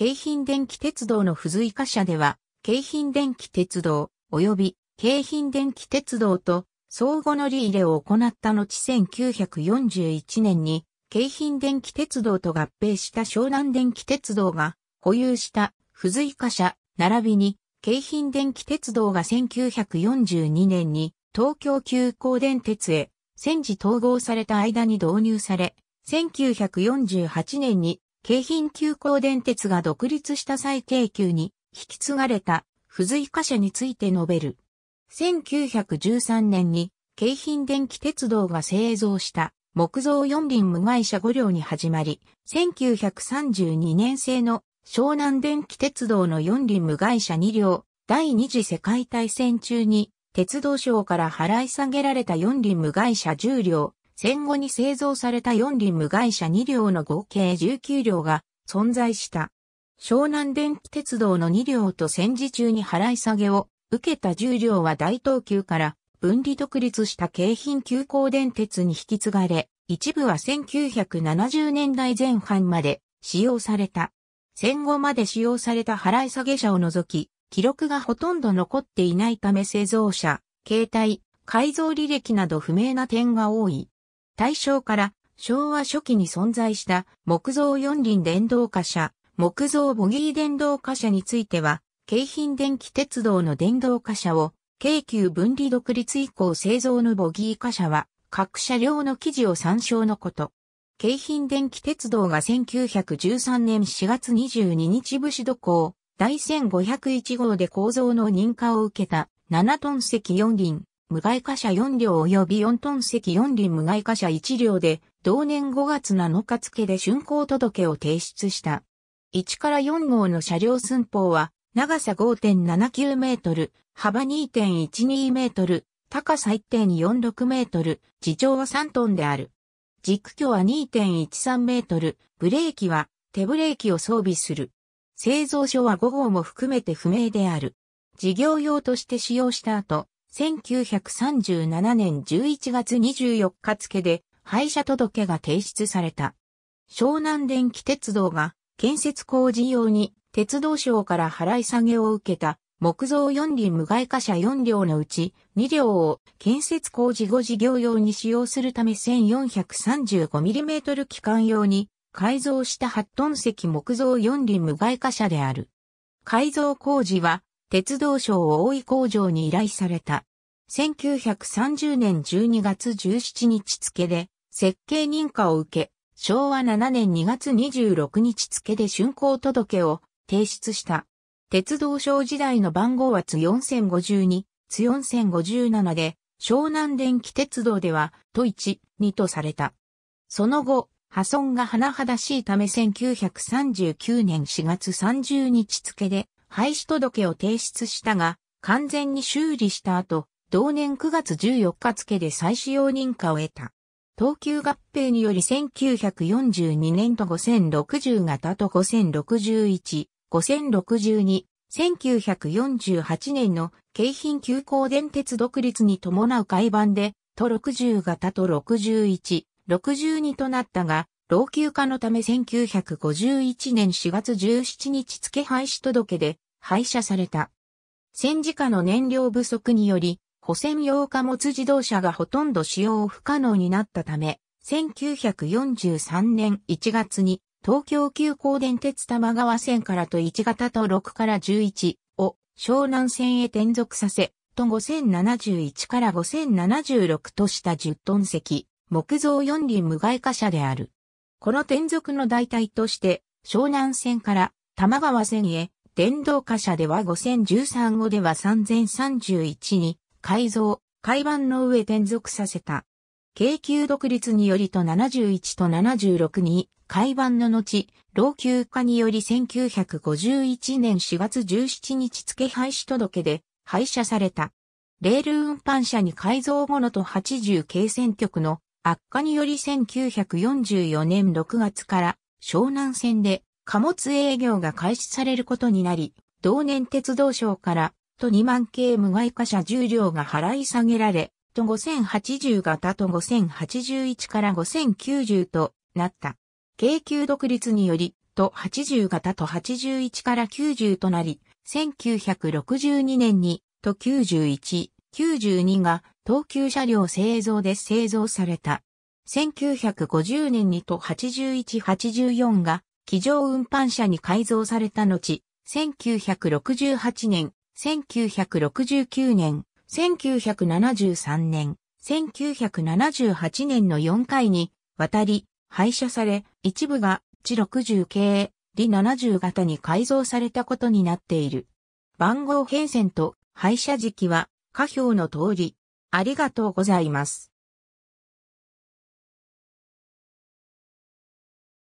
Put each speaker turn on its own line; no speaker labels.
京浜電気鉄道の付随貨車では、京浜電気鉄道、及び京浜電気鉄道と相互乗り入れを行った後1941年に、京浜電気鉄道と合併した湘南電気鉄道が保有した付随貨車、並びに京浜電気鉄道が1942年に東京急行電鉄へ戦時統合された間に導入され、1948年に京浜急行電鉄が独立した際京急に引き継がれた付随貨車について述べる。1913年に京浜電気鉄道が製造した木造四輪無害車5両に始まり、1932年製の湘南電気鉄道の四輪無害車2両、第二次世界大戦中に鉄道省から払い下げられた四輪無害車10両、戦後に製造された四輪無害車2両の合計19両が存在した。湘南電気鉄道の2両と戦時中に払い下げを受けた10両は大東急から分離独立した京浜急行電鉄に引き継がれ、一部は1970年代前半まで使用された。戦後まで使用された払い下げ車を除き、記録がほとんど残っていないため製造者、携帯、改造履歴など不明な点が多い。大正から昭和初期に存在した木造四輪電動貨車、木造ボギー電動貨車については、京浜電気鉄道の電動貨車を、京急分離独立以降製造のボギー貨車は、各車両の記事を参照のこと。京浜電気鉄道が1913年4月22日武士土港、第1501号で構造の認可を受けた7トン石四輪、無害貨車4両及び4トン席4輪無害貨車1両で、同年5月7日付で竣工届を提出した。1から4号の車両寸法は、長さ5.79メートル、幅2.12メートル、高さ1.46メートル、自重は3トンである。軸距は2.13メートル、ブレーキは手ブレーキを装備する。製造所は5号も含めて不明である。事業用として使用した後、1937年11月24日付で廃車届が提出された。湘南電気鉄道が建設工事用に鉄道省から払い下げを受けた木造4輪無害貨車4両のうち2両を建設工事後事業用に使用するため 1435mm 機関用に改造した8トン石木造4輪無害貨車である。改造工事は鉄道省大井工場に依頼された。1930年12月17日付で設計認可を受け、昭和7年2月26日付で竣工届を提出した。鉄道省時代の番号は津4052、津4057で、湘南電気鉄道では、都1、2とされた。その後、破損が甚だしいため1939年4月30日付で、廃止届を提出したが、完全に修理した後、同年9月14日付で再使用認可を得た。東急合併により1942年と5060型と5061、5062、1948年の京浜急行電鉄独立に伴う改版で、と60型と61、62となったが、老朽化のため1951年4月17日付廃止届で廃車された。戦時下の燃料不足により、保線用貨物自動車がほとんど使用不可能になったため、1943年1月に東京急行電鉄玉川線からと1型と6から11を湘南線へ転属させ、と5071から5076とした10トン席、木造4輪無害貨車である。この転属の代替として、湘南線から玉川線へ、電動貨車では5013号では3031に改造、海版の上転属させた。京急独立によりと71と76に、海版の後、老朽化により1951年4月17日付廃止届で廃車された。レール運搬車に改造後のと80京線局の悪化により1944年6月から湘南線で貨物営業が開始されることになり、同年鉄道省からと2万系無害貨車重量が払い下げられ、と5080型と5081から5090となった。京急独立により、と80型と81から90となり、1962年に、と91、92が東急車両製造で製造された。1950年にと81、84が、機上運搬車に改造された後、1968年、1969年、1973年、1978年の4回に渡り、廃車され、一部が地60系、利70型に改造されたことになっている。番号変遷と廃車時期は、下表の通り。ありがとうございます。